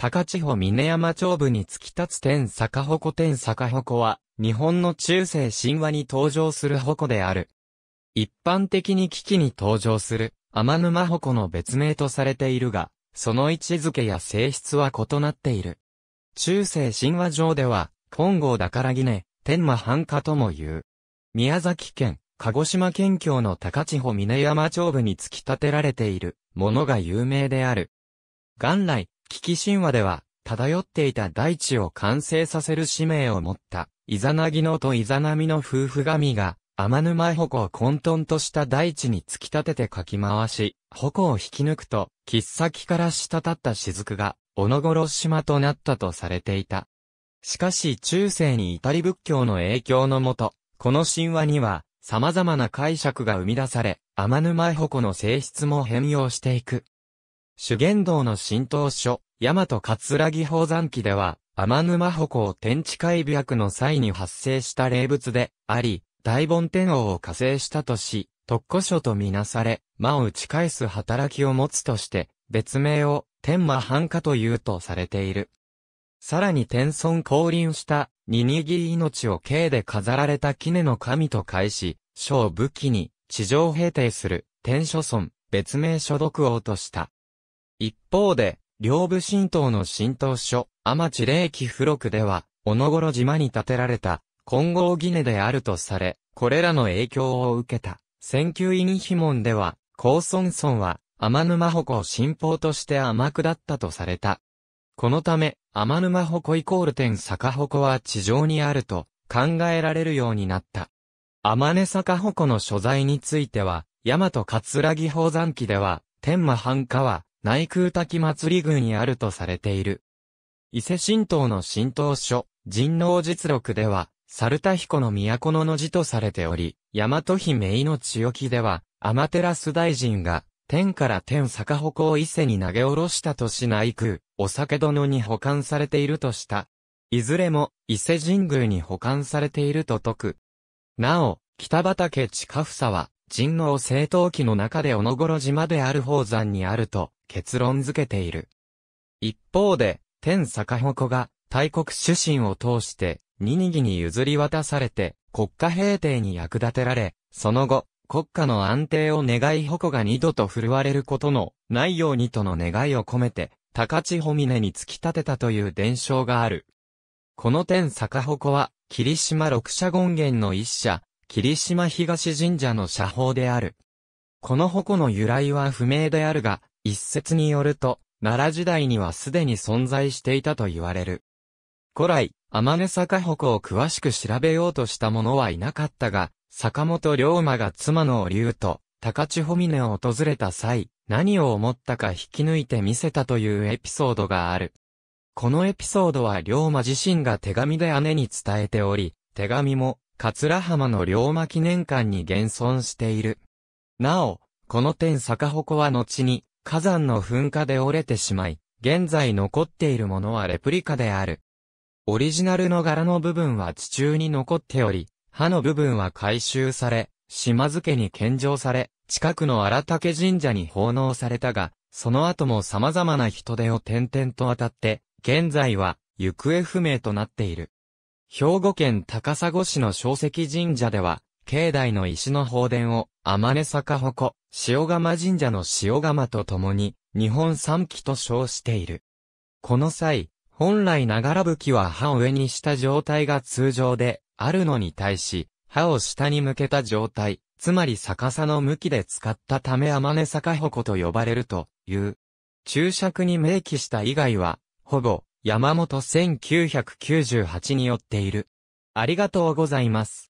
高千穂峰山町部に突き立つ天坂鉾天坂鉾は、日本の中世神話に登場する鉾である。一般的に危機に登場する、天沼鉾の別名とされているが、その位置づけや性質は異なっている。中世神話上では、本郷だからぎね、天馬半華とも言う。宮崎県、鹿児島県境の高千穂峰山町部に突き立てられているものが有名である。元来、危機神話では、漂っていた大地を完成させる使命を持った、イザナギノとイザナミの夫婦神が、天沼矛を混沌とした大地に突き立ててかき回し、矛を引き抜くと、切っ先から滴った雫が、おのごろ島となったとされていた。しかし中世に至り仏教の影響のもと、この神話には、様々な解釈が生み出され、天沼矛の性質も変容していく。修験道の神道書、大和葛城宝山記では、天沼歩行天地開白の際に発生した霊物であり、大梵天王を加勢したとし、特古書とみなされ、魔を打ち返す働きを持つとして、別名を天魔半化というとされている。さらに天孫降臨したににぎ命を刑で飾られた絹の神と返し、書を武器に地上平定する天書孫、別名所読王とした。一方で、両部神道の神道書、天地霊記付録では、小野頃島に建てられた、金剛ギネであるとされ、これらの影響を受けた、千球院碑門では、高孫村は、天沼鉾を信奉として天下ったとされた。このため、天沼鉾イコール天坂鉾は地上にあると考えられるようになった。天根坂鉾の所在については、大和葛城宝山記では、天馬半川、は、内空滝祭り群にあるとされている。伊勢神道の神道書、人王実録では、猿田彦の都のの字とされており、大和姫井の千代では、天照大臣が、天から天坂鉾を伊勢に投げ下ろしたとし内宮、お酒殿に保管されているとした。いずれも、伊勢神宮に保管されていると説く。なお、北畠近房は、神王正統期の中で小野頃島である宝山にあると、結論づけている。一方で、天坂鉾が大国主神を通して、ニニギに譲り渡されて、国家平定に役立てられ、その後、国家の安定を願い鉾が二度と振るわれることのないようにとの願いを込めて、高千穂峰に突き立てたという伝承がある。この天坂鉾は、霧島六社権現の一社、霧島東神社の社宝である。この鉾の由来は不明であるが、一説によると、奈良時代にはすでに存在していたと言われる。古来、天根坂鉾を詳しく調べようとした者はいなかったが、坂本龍馬が妻の竜と高千穂峰を訪れた際、何を思ったか引き抜いて見せたというエピソードがある。このエピソードは龍馬自身が手紙で姉に伝えており、手紙も、桂浜の龍馬記念館に現存している。なお、この点坂鉾は後に、火山の噴火で折れてしまい、現在残っているものはレプリカである。オリジナルの柄の部分は地中に残っており、刃の部分は回収され、島津家に献上され、近くの荒竹神社に奉納されたが、その後も様々な人手を転々と当たって、現在は行方不明となっている。兵庫県高砂市の小石神社では、境内の石の宝殿を、天根坂鉾、塩釜神社の塩釜と共に、日本三期と称している。この際、本来ながら武器は刃を上にした状態が通常で、あるのに対し、刃を下に向けた状態、つまり逆さの向きで使ったため天根坂鉾と呼ばれるという。注釈に明記した以外は、ほぼ、山本1998によっている。ありがとうございます。